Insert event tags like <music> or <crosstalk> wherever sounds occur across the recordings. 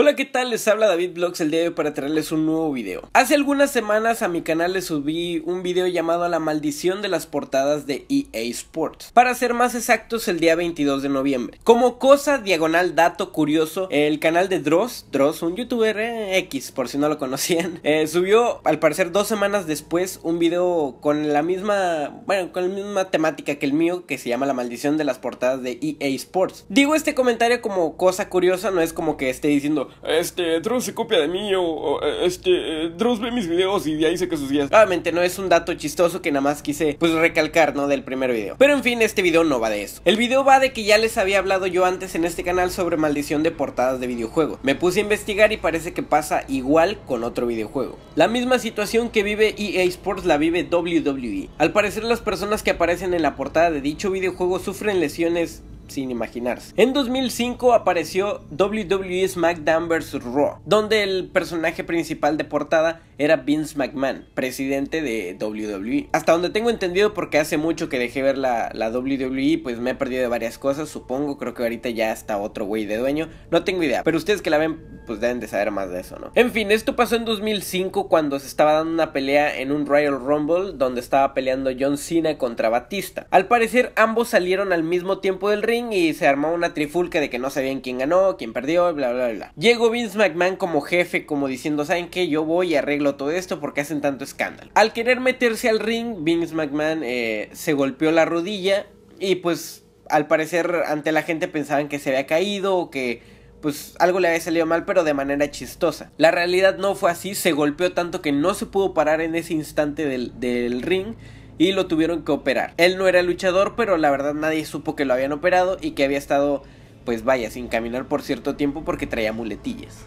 Hola, ¿qué tal? Les habla David Vlogs el día de hoy para traerles un nuevo video. Hace algunas semanas a mi canal le subí un video llamado La maldición de las portadas de EA Sports. Para ser más exactos, el día 22 de noviembre. Como cosa diagonal dato curioso, el canal de Dross, Dross, un youtuber eh, X, por si no lo conocían, <laughs> eh, subió al parecer dos semanas después un video con la misma, bueno, con la misma temática que el mío, que se llama La maldición de las portadas de EA Sports. Digo este comentario como cosa curiosa, no es como que esté diciendo este, Dross se copia de mí o, este, eh, Dross ve mis videos y de ahí que sus guías. Obviamente no es un dato chistoso que nada más quise, pues, recalcar, ¿no? Del primer video. Pero en fin, este video no va de eso. El video va de que ya les había hablado yo antes en este canal sobre maldición de portadas de videojuegos. Me puse a investigar y parece que pasa igual con otro videojuego. La misma situación que vive EA Sports la vive WWE. Al parecer las personas que aparecen en la portada de dicho videojuego sufren lesiones sin imaginarse. En 2005 apareció WWE SmackDown vs. Raw, donde el personaje principal de portada era Vince McMahon, presidente de WWE. Hasta donde tengo entendido, porque hace mucho que dejé ver la, WWE, pues me he perdido de varias cosas, supongo. Creo que ahorita ya está otro güey de dueño. No tengo idea, pero ustedes que la ven, pues deben de saber más de eso, ¿no? En fin, esto pasó en 2005 cuando se estaba dando una pelea en un Royal Rumble donde estaba peleando John Cena contra Batista. Al parecer, ambos salieron al mismo tiempo del ring y se armó una trifulca de que no sabían quién ganó, quién perdió, bla, bla, bla. Llegó Vince McMahon como jefe, como diciendo, ¿saben qué? Yo voy y arreglo todo esto? porque hacen tanto escándalo? Al querer meterse al ring, Vince McMahon eh, se golpeó la rodilla y pues al parecer ante la gente pensaban que se había caído o que pues algo le había salido mal, pero de manera chistosa. La realidad no fue así, se golpeó tanto que no se pudo parar en ese instante del, del, ring y lo tuvieron que operar. Él no era luchador, pero la verdad nadie supo que lo habían operado y que había estado, pues vaya, sin caminar por cierto tiempo porque traía muletillas.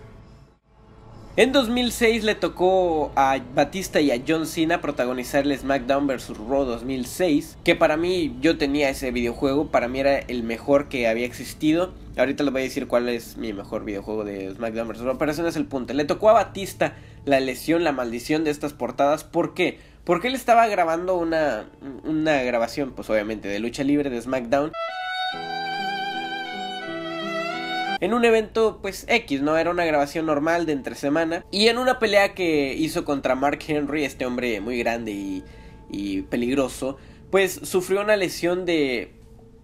En 2006 le tocó a Batista y a John Cena protagonizar el SmackDown vs. Raw 2006, que para mí yo tenía ese videojuego, para mí era el mejor que había existido. Ahorita les voy a decir cuál es mi mejor videojuego de SmackDown vs. Raw, pero ese no es el punto. Le tocó a Batista la lesión, la maldición de estas portadas, ¿por qué? Porque él estaba grabando una, una grabación, pues obviamente, de lucha libre de SmackDown en un evento pues X, ¿no? Era una grabación normal de entre semana y en una pelea que hizo contra Mark Henry, este hombre muy grande y, peligroso, pues sufrió una lesión de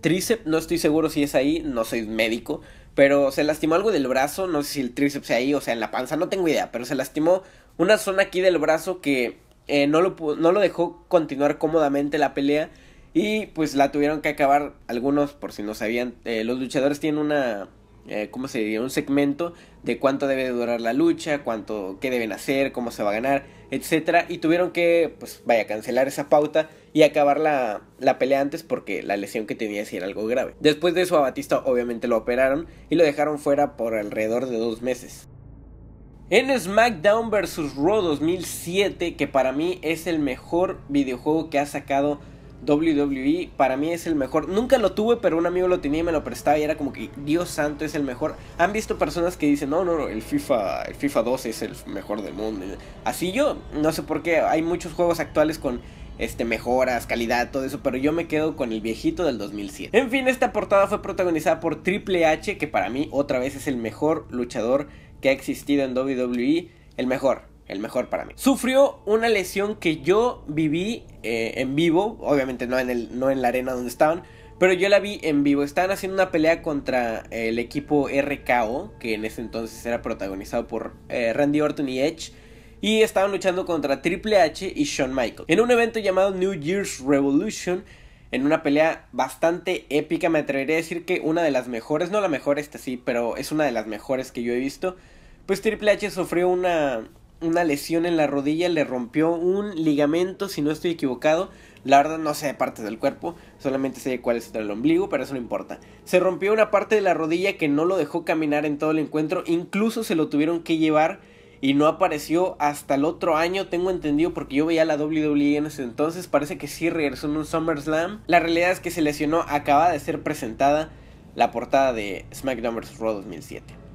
tríceps, no estoy seguro si es ahí, no soy médico, pero se lastimó algo del brazo, no sé si el tríceps sea ahí, o sea, en la panza, no tengo idea, pero se lastimó una zona aquí del brazo que eh, no, lo, no lo dejó continuar cómodamente la pelea y pues la tuvieron que acabar algunos, por si no sabían, eh, los luchadores tienen una eh, ¿cómo se diría? Un segmento de cuánto debe durar la lucha, cuánto, qué deben hacer, cómo se va a ganar, etc. Y tuvieron que, pues vaya, cancelar esa pauta y acabar la, la pelea antes porque la lesión que tenía era algo grave. Después de eso a Batista obviamente lo operaron y lo dejaron fuera por alrededor de dos meses. En SmackDown vs. Raw 2007, que para mí es el mejor videojuego que ha sacado WWE para mí es el mejor. Nunca lo tuve, pero un amigo lo tenía y me lo prestaba y era como que Dios santo es el mejor. Han visto personas que dicen, no, no, el FIFA, el FIFA 12 es el mejor del mundo. Así yo, no sé por qué, hay muchos juegos actuales con este, mejoras, calidad, todo eso, pero yo me quedo con el viejito del 2007. En fin, esta portada fue protagonizada por Triple H, que para mí otra vez es el mejor luchador que ha existido en WWE, el mejor el mejor para mí. Sufrió una lesión que yo viví eh, en vivo, obviamente no en, el, no en la arena donde estaban, pero yo la vi en vivo. Estaban haciendo una pelea contra eh, el equipo RKO, que en ese entonces era protagonizado por eh, Randy Orton y Edge. Y estaban luchando contra Triple H y Shawn Michaels. En un evento llamado New Year's Revolution, en una pelea bastante épica, me atrevería a decir que una de las mejores, no la mejor esta sí, pero es una de las mejores que yo he visto. Pues Triple H sufrió una, una lesión en la rodilla, le rompió un ligamento, si no estoy equivocado. La verdad no sé de partes del cuerpo, solamente sé cuál es el ombligo, pero eso no importa. Se rompió una parte de la rodilla que no lo dejó caminar en todo el encuentro, incluso se lo tuvieron que llevar y no apareció hasta el otro año, tengo entendido, porque yo veía la WWE en ese entonces, parece que sí regresó en un SummerSlam. La realidad es que se lesionó, acaba de ser presentada la portada de SmackDown vs. Raw 2007.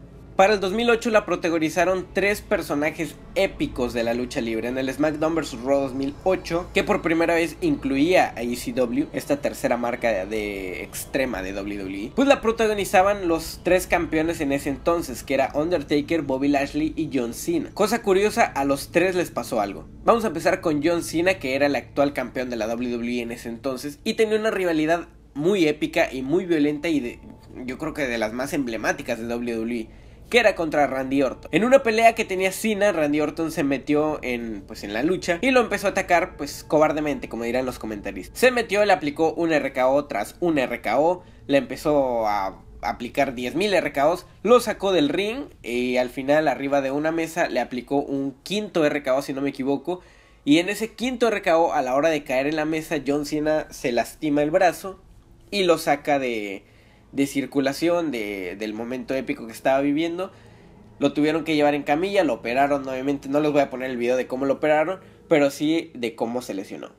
Para el 2008 la protagonizaron tres personajes épicos de la lucha libre en el SmackDown vs. Raw 2008, que por primera vez incluía a ECW, esta tercera marca de extrema de WWE. Pues la protagonizaban los tres campeones en ese entonces, que era Undertaker, Bobby Lashley y John Cena. Cosa curiosa, a los tres les pasó algo. Vamos a empezar con John Cena, que era el actual campeón de la WWE en ese entonces y tenía una rivalidad muy épica y muy violenta y yo creo que de las más emblemáticas de WWE que era contra Randy Orton. En una pelea que tenía Cena, Randy Orton se metió en, pues, en la lucha y lo empezó a atacar, pues, cobardemente, como dirán los comentaristas. Se metió, le aplicó un RKO tras un RKO, le empezó a aplicar 10.000 RKOs, lo sacó del ring y al final arriba de una mesa le aplicó un quinto RKO si no me equivoco y en ese quinto RKO a la hora de caer en la mesa John Cena se lastima el brazo y lo saca de de circulación de, del momento épico que estaba viviendo. Lo tuvieron que llevar en camilla, lo operaron, obviamente no les voy a poner el video de cómo lo operaron, pero sí de cómo se lesionó.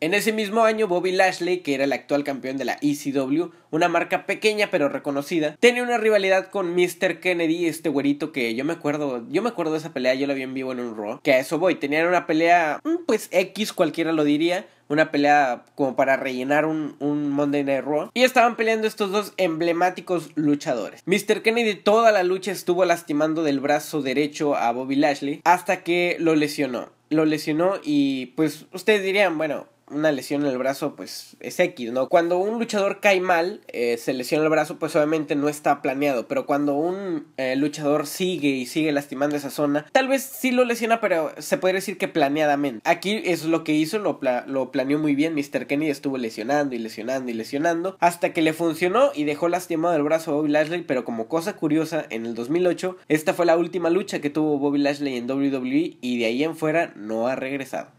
En ese mismo año, Bobby Lashley, que era el actual campeón de la ECW, una marca pequeña pero reconocida, tenía una rivalidad con Mr. Kennedy, este güerito que yo me acuerdo, yo me acuerdo de esa pelea, yo la vi en vivo en un Raw, que a eso voy, tenían una pelea, mm, pues X cualquiera lo diría, una pelea como para rellenar un, un Monday Night Raw. Y estaban peleando estos dos emblemáticos luchadores. Mr. Kennedy toda la lucha estuvo lastimando del brazo derecho a Bobby Lashley hasta que lo lesionó. Lo lesionó y pues ustedes dirían, bueno, una lesión en el brazo, pues es X, ¿no? Cuando un luchador cae mal, eh, se lesiona el brazo, pues obviamente no está planeado. Pero cuando un eh, luchador sigue y sigue lastimando esa zona, tal vez sí lo lesiona, pero se podría decir que planeadamente. Aquí es lo que hizo, lo, planeó muy bien. Mr. Kenny estuvo lesionando y lesionando y lesionando hasta que le funcionó y dejó lastimado el brazo a Bobby Lashley. Pero como cosa curiosa, en el 2008, esta fue la última lucha que tuvo Bobby Lashley en WWE y de ahí en fuera no ha regresado.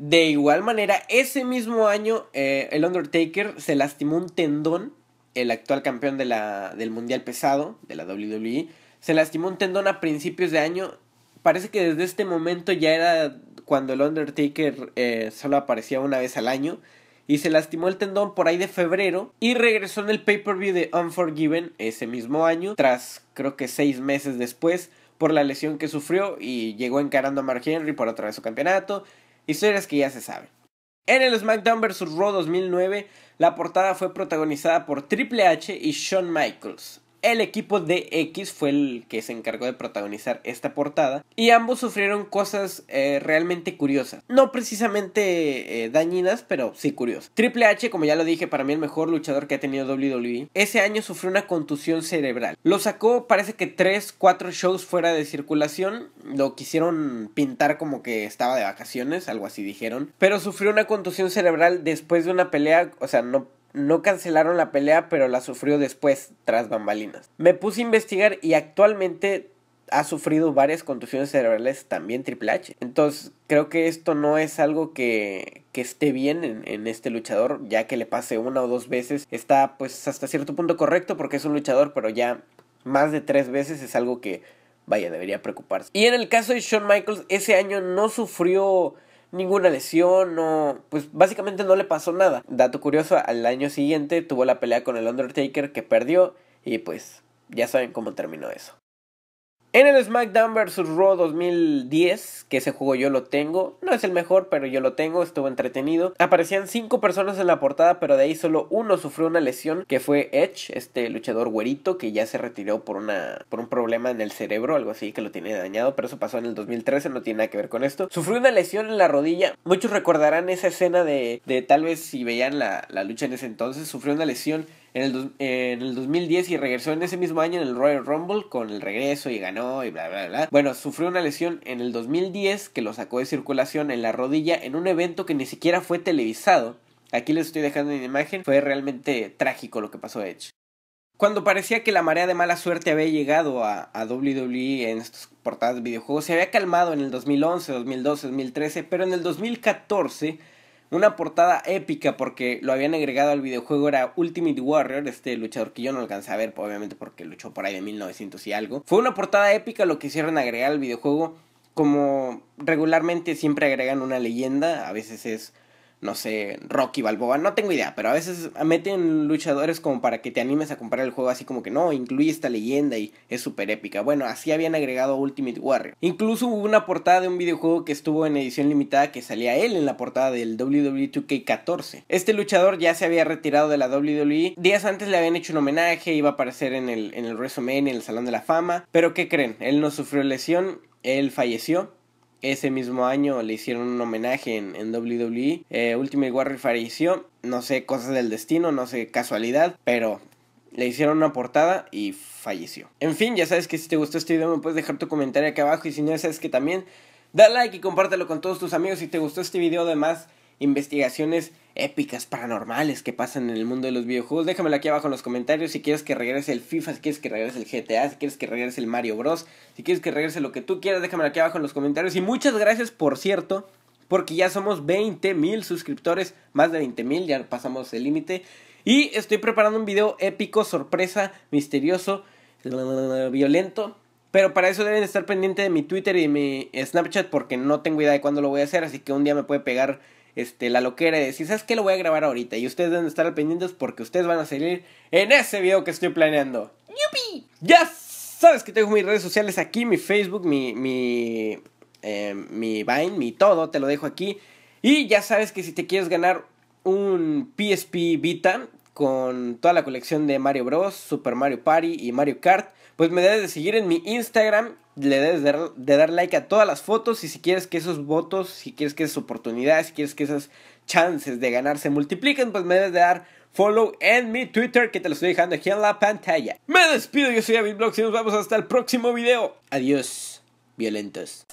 De igual manera, ese mismo año, eh, el Undertaker se lastimó un tendón, el actual campeón de la, del Mundial Pesado, de la WWE, se lastimó un tendón a principios de año. Parece que desde este momento ya era cuando el Undertaker eh, solo aparecía una vez al año. Y se lastimó el tendón por ahí de febrero. Y regresó en el pay-per-view de Unforgiven ese mismo año. Tras creo que seis meses después. Por la lesión que sufrió. Y llegó encarando a Mark Henry por otra vez su campeonato historias que ya se saben. En el SmackDown vs. Raw 2009, la portada fue protagonizada por Triple H y Shawn Michaels. El equipo de X fue el que se encargó de protagonizar esta portada y ambos sufrieron cosas eh, realmente curiosas. No precisamente eh, dañinas, pero sí curiosas. Triple H, como ya lo dije, para mí el mejor luchador que ha tenido WWE, ese año sufrió una contusión cerebral. Lo sacó parece que 3, 4 shows fuera de circulación. Lo quisieron pintar como que estaba de vacaciones, algo así dijeron. Pero sufrió una contusión cerebral después de una pelea, o sea, no no cancelaron la pelea, pero la sufrió después, tras bambalinas. Me puse a investigar y actualmente ha sufrido varias contusiones cerebrales también Triple H. Entonces, creo que esto no es algo que, que esté bien en, en, este luchador, ya que le pase una o dos veces. Está, pues, hasta cierto punto correcto porque es un luchador, pero ya más de tres veces es algo que, vaya, debería preocuparse. Y en el caso de Shawn Michaels, ese año no sufrió ninguna lesión, no, pues básicamente no le pasó nada. Dato curioso, al año siguiente tuvo la pelea con el Undertaker que perdió y pues ya saben cómo terminó eso. En el SmackDown vs. Raw 2010, que ese juego yo lo tengo, no es el mejor, pero yo lo tengo, estuvo entretenido. Aparecían cinco personas en la portada, pero de ahí solo uno sufrió una lesión, que fue Edge, este luchador güerito, que ya se retiró por, una, por un problema en el cerebro, algo así, que lo tiene dañado, pero eso pasó en el 2013, no tiene nada que ver con esto. Sufrió una lesión en la rodilla, muchos recordarán esa escena de, de tal vez si veían la, la lucha en ese entonces, sufrió una lesión en el, en 2010 y regresó en ese mismo año en el Royal Rumble con el regreso y ganó y bla bla bla. Bueno, sufrió una lesión en el 2010 que lo sacó de circulación en la rodilla en un evento que ni siquiera fue televisado. Aquí les estoy dejando en imagen, fue realmente trágico lo que pasó a Edge. Cuando parecía que la marea de mala suerte había llegado a, a WWE en estas portadas de videojuegos, se había calmado en el 2011, 2012, 2013, pero en el 2014 una portada épica porque lo habían agregado al videojuego era Ultimate Warrior, este luchador que yo no alcancé a ver, obviamente porque luchó por ahí de 1900 y algo. Fue una portada épica lo que hicieron agregar al videojuego, como regularmente siempre agregan una leyenda, a veces es no sé, Rocky Balboa, no tengo idea, pero a veces meten luchadores como para que te animes a comprar el juego, así como que no, incluye esta leyenda y es súper épica. Bueno, así habían agregado Ultimate Warrior. Incluso hubo una portada de un videojuego que estuvo en edición limitada que salía él en la portada del WWE 2K14. Este luchador ya se había retirado de la WWE, días antes le habían hecho un homenaje, iba a aparecer en el, en el en el Salón de la Fama, pero ¿qué creen? Él no sufrió lesión, él falleció ese mismo año le hicieron un homenaje en, WWE. Eh, Ultimate Warrior falleció. No sé, cosas del destino, no sé, casualidad. Pero le hicieron una portada y falleció. En fin, ya sabes que si te gustó este video me puedes dejar tu comentario aquí abajo. Y si no, sabes que también da like y compártelo con todos tus amigos. Si te gustó este video, además investigaciones épicas, paranormales que pasan en el mundo de los videojuegos. Déjamelo aquí abajo en los comentarios si quieres que regrese el FIFA, si quieres que regrese el GTA, si quieres que regrese el Mario Bros, si quieres que regrese lo que tú quieras, déjamelo aquí abajo en los comentarios. Y muchas gracias, por cierto, porque ya somos 20 mil suscriptores, más de 20 mil, ya pasamos el límite. Y estoy preparando un video épico, sorpresa, misterioso, violento. Pero para eso deben estar pendientes de mi Twitter y de mi Snapchat porque no tengo idea de cuándo lo voy a hacer, así que un día me puede pegar este, la loquera de decir, ¿sabes qué? Lo voy a grabar ahorita. Y ustedes deben estar al pendientes porque ustedes van a salir en ese video que estoy planeando. ¡Yupi! Ya sabes que tengo mis redes sociales aquí, mi Facebook, mi, mi, em, mi Vine, mi todo, te lo dejo aquí. Y ya sabes que si te quieres ganar un PSP Vita, con toda la colección de Mario Bros, Super Mario Party y Mario Kart, pues me debes de seguir en mi Instagram, le debes de dar, like a todas las fotos y si quieres que esos votos, si quieres que esas oportunidades, si quieres que esas chances de ganar se multipliquen, pues me debes de dar follow en mi Twitter que te lo estoy dejando aquí en la pantalla. Me despido, yo soy David Blogs y nos vemos hasta el próximo video. Adiós, violentos.